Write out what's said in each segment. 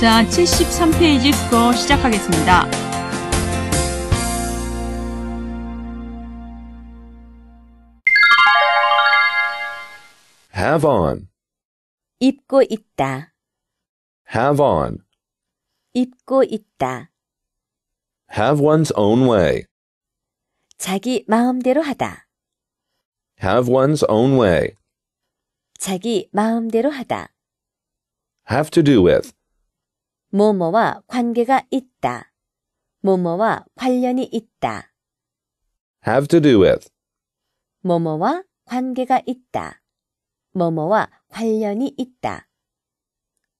자, 73페이지 국어 시작하겠습니다. have on, 입고 있다. have on, 입고 있다. have one's own way, 자기 마음대로 하다. have one's own way, 자기 마음대로 하다. have to do with, 뭐뭐와 관계가 있다. 뭐뭐와 관련이 있다. have to do with 뭐뭐와 관계가 있다. 뭐뭐와 관련이 있다.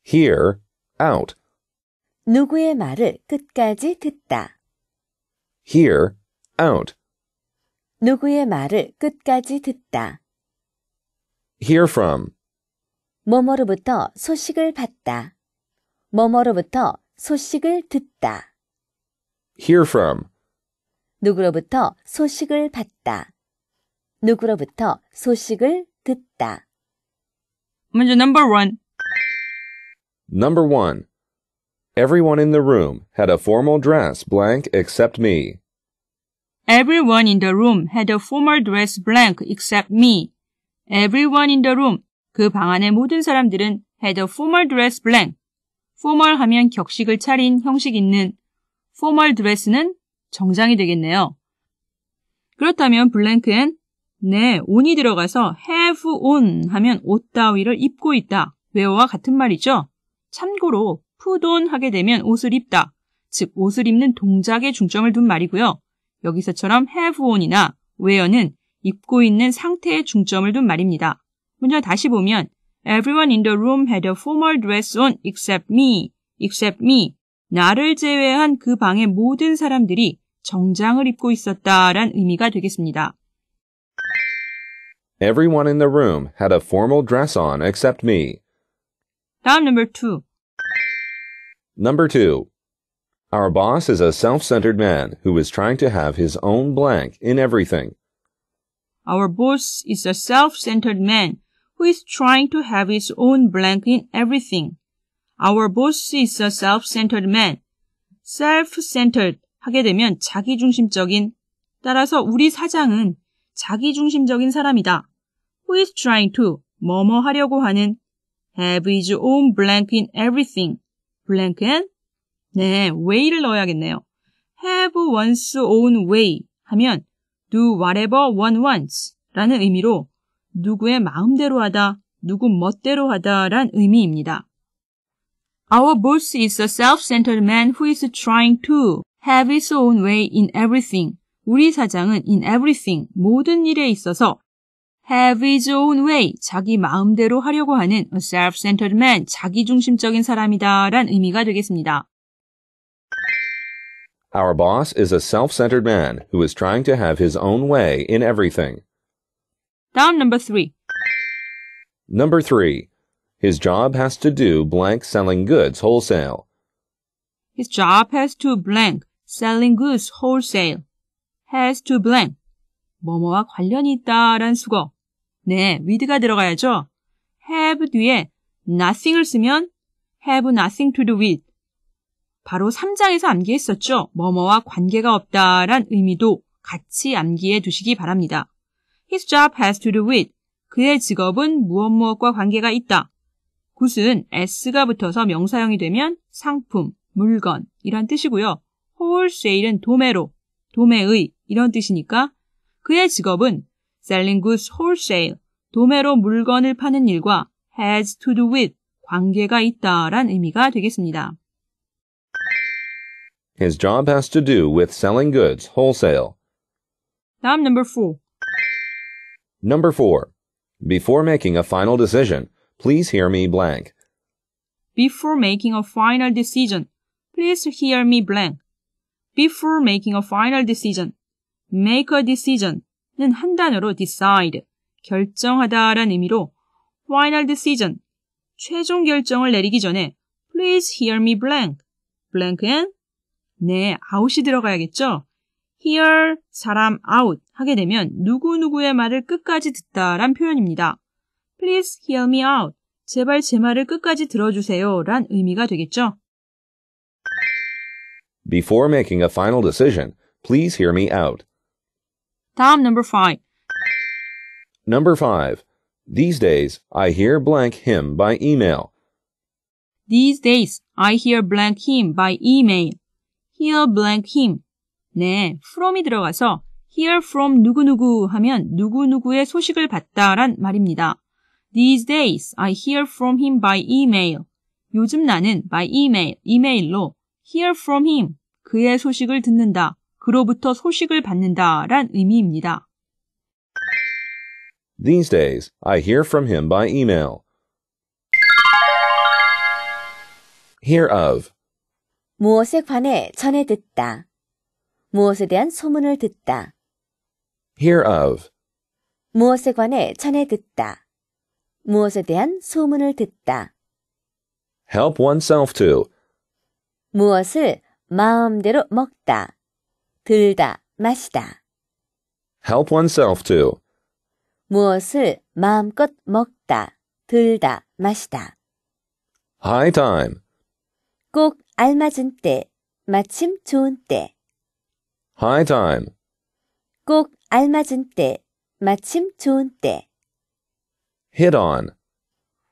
hear out 누구의 말을 끝까지 듣다. hear out 누구의 말을 끝까지 듣다. hear from 뭐뭐로부터 소식을 받다. 뭐뭐로부터 소식을 듣다. hear from 누구로부터 소식을 받다. 누구로부터 소식을 듣다. 먼저 number one. Number one. Everyone in the room had a formal dress blank except me. Everyone in the room had a formal dress blank except me. Everyone in the room. 그 방 안의 모든 사람들은 had a formal dress blank. 포멀하면 격식을 차린 형식 있는 포멀 드레스는 정장이 되겠네요. 그렇다면 블랭크엔 네, 온이 들어가서 have on 하면 옷 따위를 입고 있다. 외어와 같은 말이죠. 참고로 put on 하게 되면 옷을 입다. 즉 옷을 입는 동작에 중점을 둔 말이고요. 여기서처럼 have on이나 wear는 입고 있는 상태에 중점을 둔 말입니다. 먼저 다시 보면 Everyone in the room had a formal dress on except me. except me. 나를 제외한 그 방의 모든 사람들이 정장을 입고 있었다란 의미가 되겠습니다. Everyone in the room had a formal dress on except me. 다음 number 2. Number 2. Our boss is a self-centered man who is trying to have his own blank in everything. Our boss is a self-centered man who is trying to have his own blank in everything. Our boss is a self-centered man. self-centered 하게 되면 자기중심적인. 따라서 우리 사장은 자기중심적인 사람이다. who is trying to 뭐뭐 하려고 하는 have his own blank in everything. blank은 네, way를 넣어야겠네요. have one's own way 하면 do whatever one wants 라는 의미로 누구의 마음대로 하다, 누구 멋대로 하다란 의미입니다. Our boss is a self-centered man who is trying to have his own way in everything. 우리 사장은 in everything, 모든 일에 있어서 have his own way, 자기 마음대로 하려고 하는 a self-centered man, 자기중심적인 사람이다 란 의미가 되겠습니다. Our boss is a self-centered man who is trying to have his own way in everything. Round number three. Number three. His job has to do blank selling goods wholesale. His job has to blank selling goods wholesale. has to blank. 뭐뭐와 관련이 있다 란 수거. 네, with가 들어가야죠. have 뒤에 nothing을 쓰면 have nothing to do with. 바로 3장에서 암기했었죠. 뭐뭐와 관계가 없다란 의미도 같이 암기해 두시기 바랍니다. His job has to do with 그의 직업은 무엇 무엇과 관계가 있다. 굿은 s가 붙어서 명사형이 되면 상품, 물건 이란 뜻이고요. wholesale은 도매로, 도매의 이런 뜻이니까 그의 직업은 selling goods wholesale, 도매로 물건을 파는 일과 has to do with 관계가 있다란 의미가 되겠습니다. His job has to do with selling goods wholesale. 다음 number 4. Number 4. Before making a final decision, please hear me blank. Before making a final decision, please hear me blank. Before making a final decision, make a decision는 한 단어로 decide, 결정하다라는 의미로 final decision, 최종 결정을 내리기 전에 please hear me blank, blank엔 네, 아웃이 들어가야겠죠? hear 사람 out 하게 되면 누구누구의 말을 끝까지 듣다 란 표현입니다. Please hear me out. 제발 제 말을 끝까지 들어주세요. 란 의미가 되겠죠. Before making a final decision, please hear me out. 다음 number 5. Number 5. These days, I hear blank him by email. These days, I hear blank him by email. Hear blank him. 네, from이 들어가서 hear from 누구누구 하면 누구누구의 소식을 받다란 말입니다. These days I hear from him by email. 요즘 나는 by email, 이메일로 hear from him, 그의 소식을 듣는다, 그로부터 소식을 받는다 란 의미입니다. These days, I hear from him by email. hear of 무엇에 관해 전해 듣다. 무엇에 대한 소문을 듣다. hear of 무엇에 관해 전해 듣다. 무엇에 대한 소문을 듣다. help oneself to 무엇을 마음대로 먹다, 들다, 마시다. help oneself to 무엇을 마음껏 먹다, 들다, 마시다. high time 꼭 알맞은 때, 마침 좋은 때. High time. 꼭 알맞은 때, 마침 좋은 때. Hit on.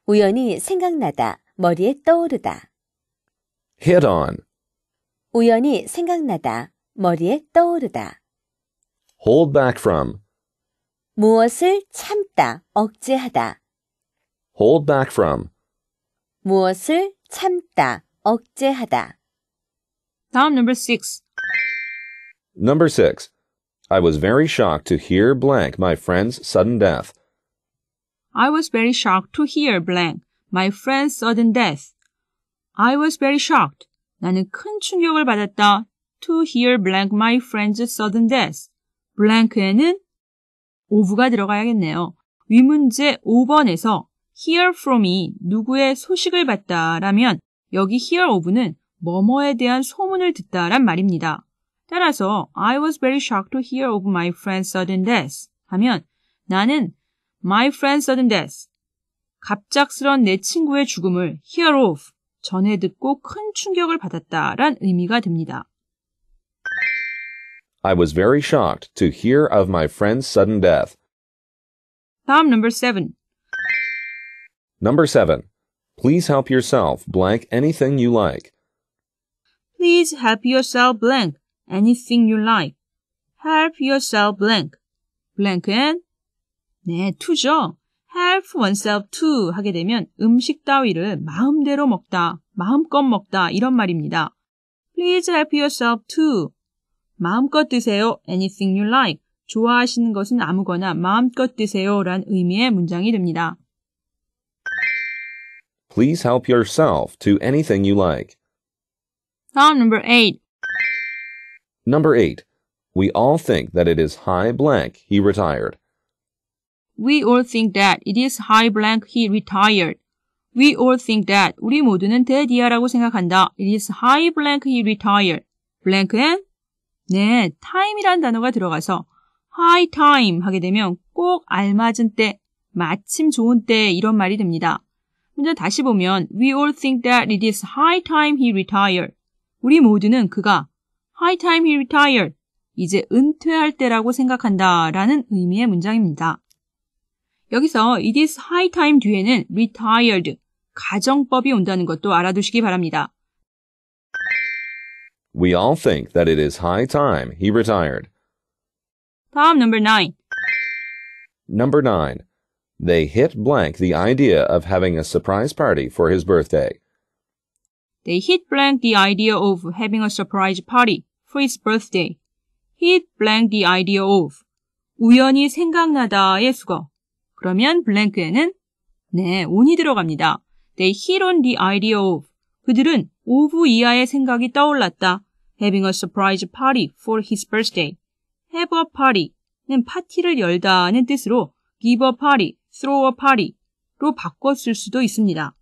우연히 생각나다, 머리에 떠오르다. Hit on. 우연히 생각나다, 머리에 떠오르다. Hold back from. 무엇을 참다, 억제하다. Hold back from. 무엇을 참다, 억제하다. 다음 n u 6. Number six, I was very shocked to hear blank my friend's sudden death. I was very shocked to hear blank my friend's sudden death. I was very shocked. 나는 큰 충격을 받았다. To hear blank my friend's sudden death. blank에는 of가 들어가야겠네요. 위문제 5번에서 hear from이 누구의 소식을 받다라면 여기 hear of는 뭐뭐에 대한 소문을 듣다란 말입니다. 따라서 oh, I was very shocked to hear of my friend's sudden death 하면 나는 my friend's sudden death 갑작스런 내 친구의 죽음을 hear of 전에 듣고 큰 충격을 받았다란 의미가 됩니다. I was very shocked to hear of my friend's sudden death. 다음 number 7. Number 7. Please help yourself blank anything you like. Please help yourself blank anything you like. help yourself blank. blank은 네, to죠. help oneself to 하게 되면 음식 따위를 마음대로 먹다, 마음껏 먹다 이런 말입니다. please help yourself to 마음껏 드세요. anything you like. 좋아하시는 것은 아무거나 마음껏 드세요. 란 의미의 문장이 됩니다. Please help yourself to anything you like. Now number 8. Number 8. We all think that it is high blank he retired. We all think that it is high blank he retired. We all think that 우리 모두는 대디아라고 생각한다. It is high blank he retired. blank은 네, time이라는 단어가 들어가서 high time 하게 되면 꼭 알맞은 때, 마침 좋은 때 이런 말이 됩니다. 먼저 다시 보면 we all think that it is high time he retired. 우리 모두는 그가 High time he retired. 이제 은퇴할 때라고 생각한다 라는 의미의 문장입니다. 여기서 it is high time 뒤에는 retired, 가정법이 온다는 것도 알아두시기 바랍니다. We all think that it is high time he retired. 다음 number 9. Number 9. They hit blank the idea of having a surprise party for his birthday. They hit blank the idea of having a surprise party for his birthday. hit blank the idea of. 우연히 생각나다의 수거. 그러면 blank에는 네, on이 들어갑니다. They hit on the idea of. 그들은 오브 이하의 생각이 떠올랐다. having a surprise party for his birthday. have a party는 파티를 열다는 뜻으로 give a party, throw a party로 바꿨을 수도 있습니다.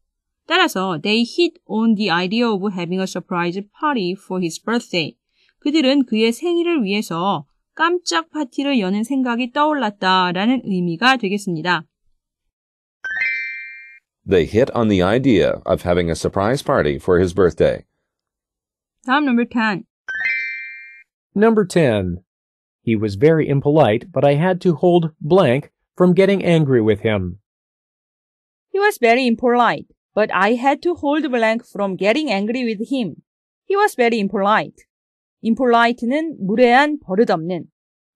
따라서 they hit on the idea of having a surprise party for his birthday. 그들은 그의 생일을 위해서 깜짝 파티를 여는 생각이 떠올랐다라는 의미가 되겠습니다. They hit on the idea of having a surprise party for his birthday. 다음 number 10. Number 10. He was very impolite, but I had to hold blank from getting angry with him. He was very impolite, but I had to hold blank from getting angry with him. He was very impolite. impolite는 무례한, 버릇없는,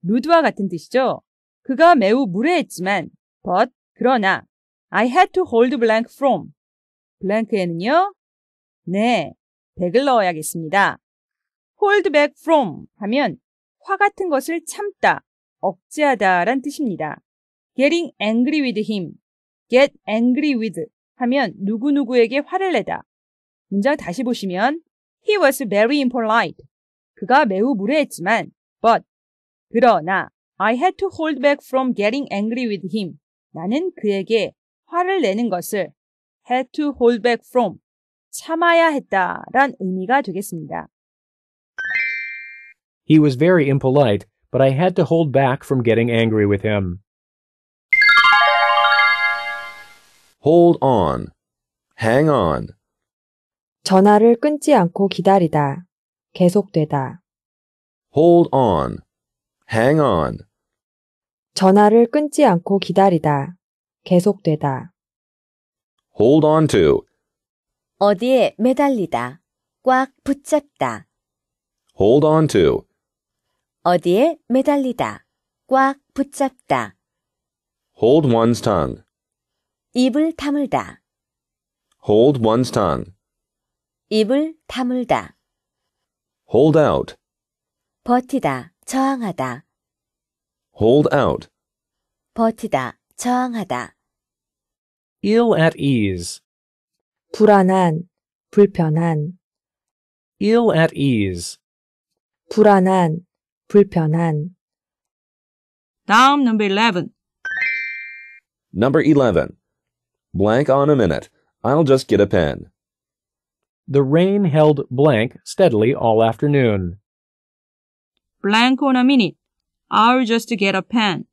rude와 같은 뜻이죠. 그가 매우 무례했지만, but, 그러나, I had to hold blank from. blank에는요, 네, 백을 넣어야겠습니다. hold back from 하면 화 같은 것을 참다, 억제하다 란 뜻입니다. getting angry with him, get angry with 하면 누구누구에게 화를 내다. 문장 다시 보시면 He was very impolite. 그가 매우 무례했지만 but 그러나 I had to hold back from getting angry with him. 나는 그에게 화를 내는 것을 had to hold back from 참아야 했다란 의미가 되겠습니다. He was very impolite, but I had to hold back from getting angry with him. hold on, hang on. 전화를 끊지 않고 기다리다, 계속되다. hold on, hang on. 전화를 끊지 않고 기다리다, 계속되다. hold on to, 어디에 매달리다, 꽉 붙잡다, hold on to. 어디에 매달리다, 꽉 붙잡다. hold one's tongue. 입을 다물다. Hold one's tongue. 입을 다물다. Hold out. 버티다, 저항하다. Hold out. 버티다, 저항하다. ill at ease, 불안한, 불편한, ill at ease, 불안한, 불편한. 다음 number 11. Number 11. Blank on a minute. I'll just get a pen. The rain held blank steadily all afternoon. Blank on a minute. I'll just get a pen.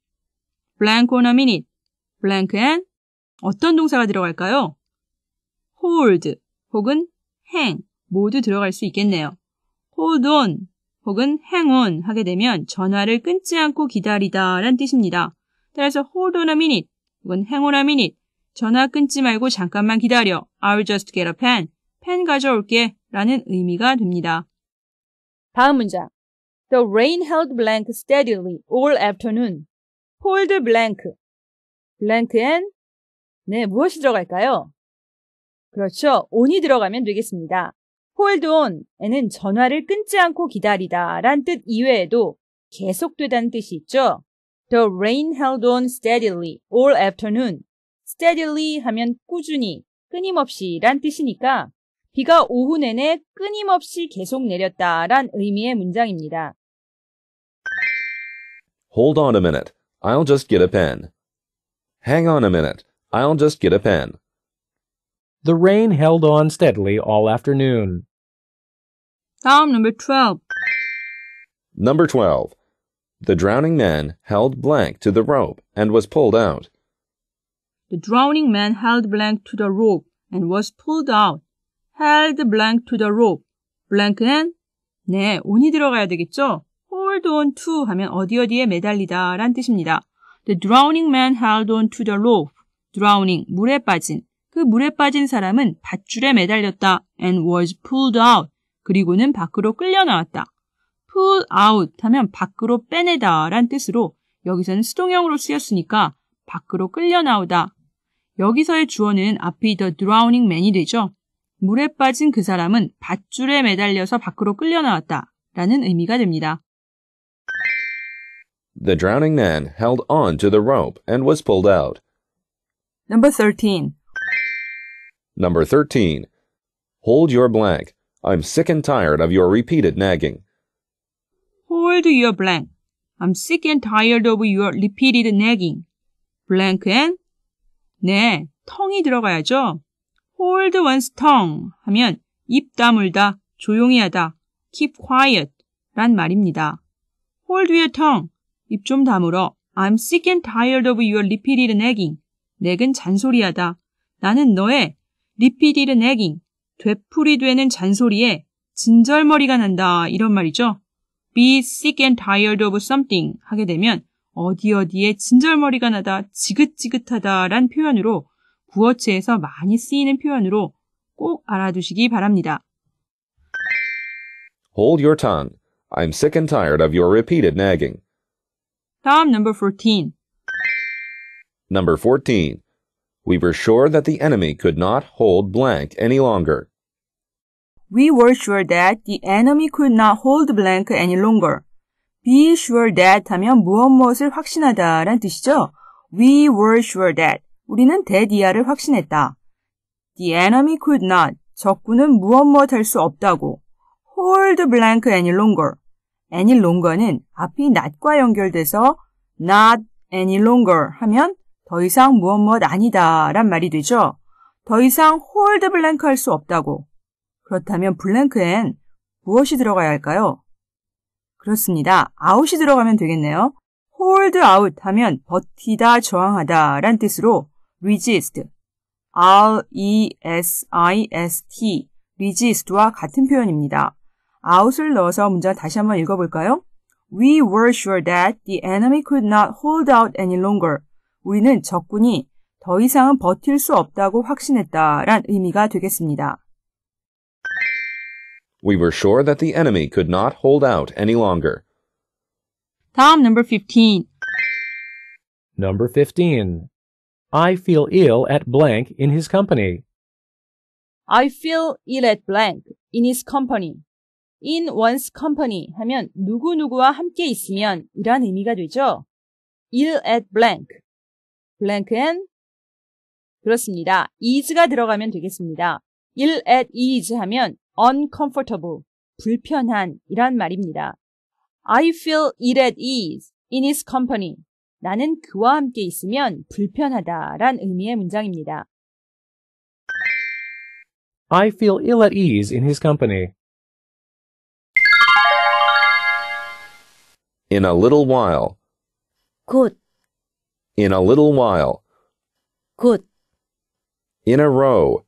Blank on a minute. blank and 어떤 동사가 들어갈까요? hold 혹은 hang 모두 들어갈 수 있겠네요. hold on 혹은 hang on 하게 되면 전화를 끊지 않고 기다리다 라는 뜻입니다. 따라서 hold on a minute 혹은 hang on a minute 전화 끊지 말고 잠깐만 기다려. I'll just get a pen. 펜 가져올게. 라는 의미가 됩니다. 다음 문장. The rain held blank steadily all afternoon. Hold blank. blank a n 네, 무엇이 들어갈까요? 그렇죠. on이 들어가면 되겠습니다. hold on에는 전화를 끊지 않고 기다리다 란뜻 이외에도 계속되다는 뜻이 있죠. The rain held on steadily all afternoon. steadily 하면 꾸준히, 끊임없이 란 뜻이니까 비가 오후 내내 끊임없이 계속 내렸다 란 의미의 문장입니다. Hold on a minute. I'll just get a pen. Hang on a minute. I'll just get a pen. The rain held on steadily all afternoon. 다음 number 12. Number 12. The drowning man held blank to the rope and was pulled out. The drowning man held blank to the rope and was pulled out. held blank to the rope. blank는 네, on이 들어가야 되겠죠? hold on to 하면 어디 어디에 매달리다 란 뜻입니다. The drowning man held on to the rope. drowning, 물에 빠진. 그 물에 빠진 사람은 밧줄에 매달렸다 and was pulled out. 그리고는 밖으로 끌려 나왔다. pull out 하면 밖으로 빼내다 란 뜻으로 여기서는 수동형으로 쓰였으니까 밖으로 끌려 나오다 여기서의 주어는 앞이 the drowning man이 되죠. 물에 빠진 그 사람은 밧줄에 매달려서 밖으로 끌려 나왔다 라는 의미가 됩니다. The drowning man held on to the rope and was pulled out. Number 13. Number 13. Hold your blank. I'm sick and tired of your repeated nagging. Hold your blank. I'm sick and tired of your repeated nagging. blank and 네, 텅이 들어가야죠. hold one's tongue 하면 입 다물다, 조용히 하다, keep quiet 란 말입니다. hold your tongue, 입 좀 다물어. I'm sick and tired of your repeated nagging. 내근 잔소리하다. 나는 너의 repeated nagging, 되풀이 되는 잔소리에 진절머리가 난다 이런 말이죠. be sick and tired of something 하게 되면 어디 어디에 진절머리가 나다, 지긋지긋하다란 표현으로 구어체에서 많이 쓰이는 표현으로 꼭 알아두시기 바랍니다. Hold your tongue. I'm sick and tired of your repeated nagging. 다음 number 14. Number 14. We were sure that the enemy could not hold blank any longer. We were sure that the enemy could not hold blank any longer. be sure that 하면 무엇 무엇을 확신하다 라는 뜻이죠. We were sure that 우리는 that 이하를 확신했다. The enemy could not 적군은 무엇 무엇 할 수 없다고. Hold blank any longer any longer는 앞이 not과 연결돼서 not any longer 하면 더 이상 무엇 무엇 아니다란 말이 되죠. 더 이상 hold blank 할 수 없다고. 그렇다면 b l 블랭크엔 무엇이 들어가야 할까요? 그렇습니다. 아웃이 들어가면 되겠네요. hold out 하면 버티다, 저항하다 라는 뜻으로 resist, R-E-S-I-S-T, resist와 같은 표현입니다. 아웃을 넣어서 문장 다시 한번 읽어볼까요? We were sure that the enemy could not hold out any longer. 우리는 적군이 더 이상은 버틸 수 없다고 확신했다 라는 의미가 되겠습니다. We were sure that the enemy could not hold out any longer. Tom number 15. Number 15. I feel ill at blank in his company. I feel ill at blank in his company. in one's company 하면 누구누구와 함께 있으면 이란 의미가 되죠. ill at blank. blank은 그렇습니다. is가 들어가면 되겠습니다. ill at ease 하면 uncomfortable, 불편한 이란 말입니다. I feel ill at ease in his company. 나는 그와 함께 있으면 불편하다 란 의미의 문장입니다. I feel ill at ease in his company. In a little while. 곧. In a little while. 곧. In a row.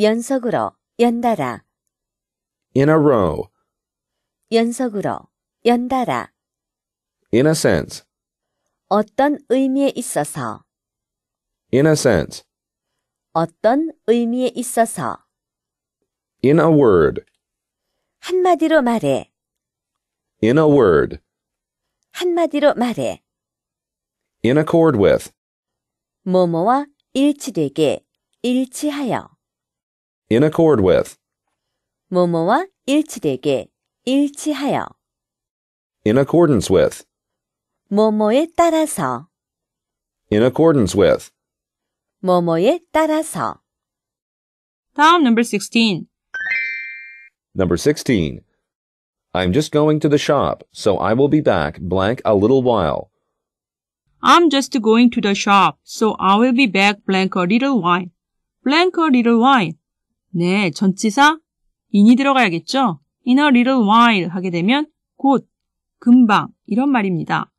연속으로. 연달아 in a row 연속으로 연달아 in a sense 어떤 의미에 있어서 in a sense 어떤 의미에 있어서 in a word 한마디로 말해 in a word 한마디로 말해 in accord with 뭐뭐와 일치되게 일치하여 in accord with. 뭐뭐와 일치되게, 일치하여. In accordance with. 뭐뭐에 따라서. In accordance with. 뭐뭐에 따라서. 다음 number 16. Number 16. I'm just going to the shop, so I will be back blank a little while. I'm just going to the shop, so I will be back blank a little while. Blank a little while. 네, 전치사 in이 들어가야겠죠? in a little while 하게 되면 곧, 금방 이런 말입니다.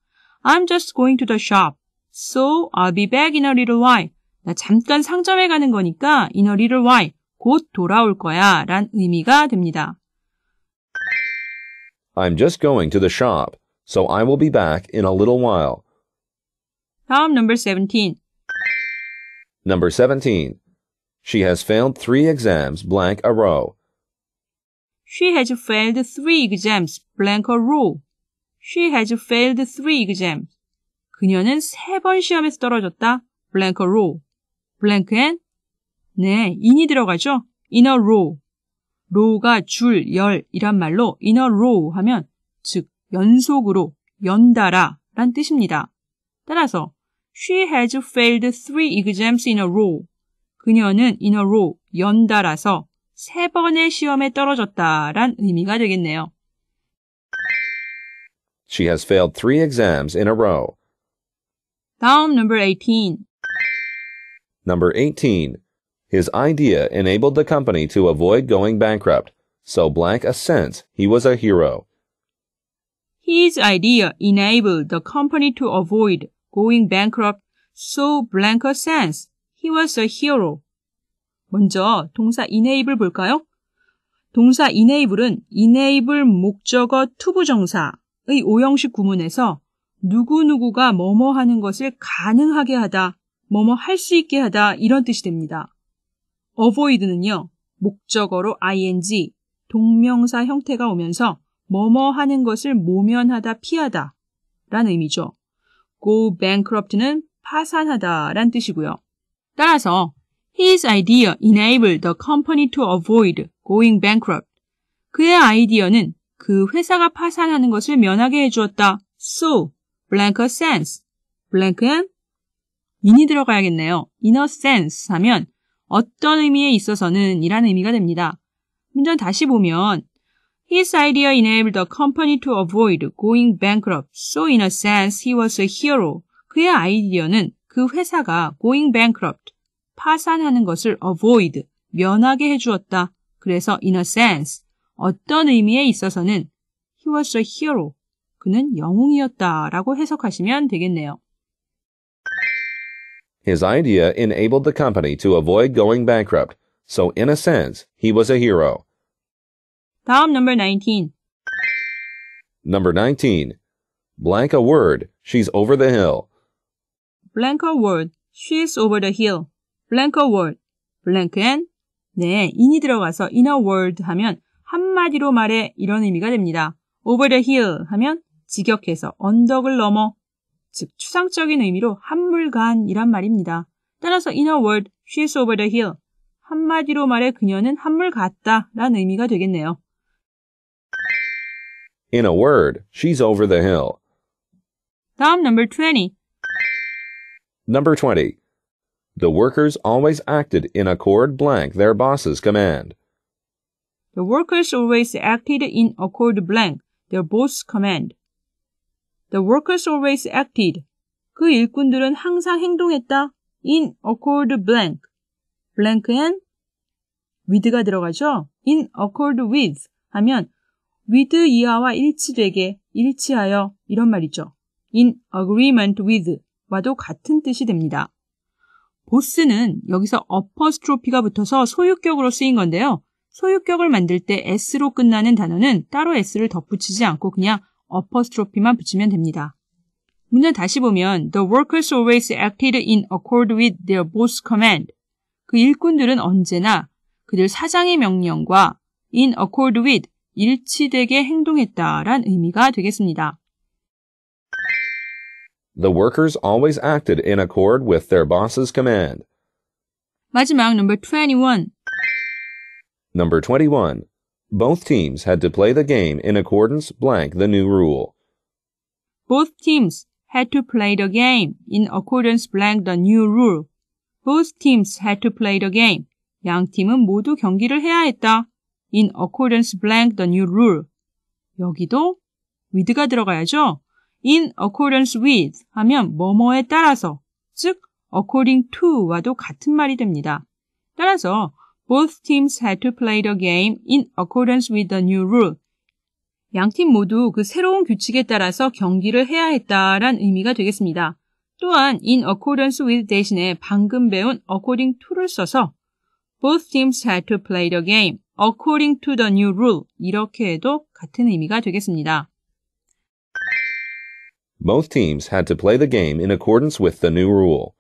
I'm just going to the shop. So I'll be back in a little while. 나 잠깐 상점에 가는 거니까 in a little while 곧 돌아올 거야 란 의미가 됩니다. I'm just going to the shop. So I will be back in a little while. 다음 number 17. Number 17. She has failed three exams blank a row. She has failed three exams blank a row. She has failed three exams. 그녀는 세 번 시험에서 떨어졌다. blank a row. blank and 네, in이 들어가죠. in a row. row가 줄, 열 이란 말로 in a row 하면 즉 연속으로 연달아 란 뜻입니다. 따라서 she has failed three exams in a row. 그녀는 in a row, 연달아서 세 번의 시험에 떨어졌다란 의미가 되겠네요. She has failed three exams in a row. 다음 number 18. Number 18. His idea enabled the company to avoid going bankrupt, so blank assents he was a hero. His idea enabled the company to avoid going bankrupt, so blank assents He was a hero. 먼저 동사 e n a b l e 볼까요? 동사 enable은 enable 목적어 투부정사의 오형식 구문에서 누구누구가 뭐뭐 하는 것을 가능하게 하다, 뭐뭐 할 수 있게 하다 이런 뜻이 됩니다. avoid는요. 목적어로 ing, 동명사 형태가 오면서 뭐뭐 하는 것을 모면하다, 피하다 라는 의미죠. go bankrupt는 파산하다 라는 뜻이고요. 따라서 his idea enabled the company to avoid going bankrupt. 그의 아이디어는 그 회사가 파산하는 것을 면하게 해주었다. So, blank sense. blank은 인이 들어가야겠네요. in a sense 하면 어떤 의미에 있어서는 이라는 의미가 됩니다. 문장 다시 보면 His idea enabled the company to avoid going bankrupt. So in a sense, he was a hero. 그의 아이디어는 그 회사가 going bankrupt, 파산하는 것을 avoid, 면하게 해주었다. 그래서 in a sense, 어떤 의미에 있어서는 he was a hero, 그는 영웅이었다 라고 해석하시면 되겠네요. His idea enabled the company to avoid going bankrupt, so in a sense, he was a hero. 다음 number 19. Number 19. Blank a word, she's over the hill. blanker word. She's over the hill. blanker word. blank and 네, in이 들어가서 inner word 하면 한마디로 말해 이런 의미가 됩니다. over the hill 하면 직역해서 언덕을 넘어 즉 추상적인 의미로 한물간이란 말입니다. 따라서 in a word, she's over the hill. 한마디로 말해 그녀는 한물 같다 라는 의미가 되겠네요. In a word, she's over the hill. 다음 number 20. Number 20. The workers always acted in accord blank their boss's command. The workers always acted in accord blank their boss's command. The workers always acted. 그 일꾼들은 항상 행동했다. in accord blank. and with가 들어가죠. in accord with 하면 with 이하와 일치되게, 일치하여 이런 말이죠. in agreement with 것과도 같은 뜻이 됩니다. 보스는 여기서 어퍼스트로피가 붙어서 소유격으로 쓰인 건데요. 소유격을 만들 때 s로 끝나는 단어는 따로 s를 덧붙이지 않고 그냥 어퍼스트로피만 붙이면 됩니다. 문을 다시 보면 The workers always acted in accord with their boss command. 그 일꾼들은 언제나 그들 사장의 명령과 in accord with 일치되게 행동했다란 의미가 되겠습니다. The workers always acted in accord with their boss's command. 마지막 number 21. Number 21. Both teams had to play the game in accordance blank the new rule. Both teams had to play the game in accordance blank the new rule. Both teams had to play the game. 양 팀은 모두 경기를 해야 했다. In accordance blank the new rule. 여기도 with가 들어가야죠. in accordance with 하면 뭐뭐에 따라서, 즉 according to와도 같은 말이 됩니다. 따라서 both teams had to play the game in accordance with the new rule. 양 팀 모두 그 새로운 규칙에 따라서 경기를 해야 했다란 의미가 되겠습니다. 또한 in accordance with 대신에 방금 배운 according to를 써서 both teams had to play the game according to the new rule 이렇게 해도 같은 의미가 되겠습니다. Both teams had to play the game in accordance with the new rule.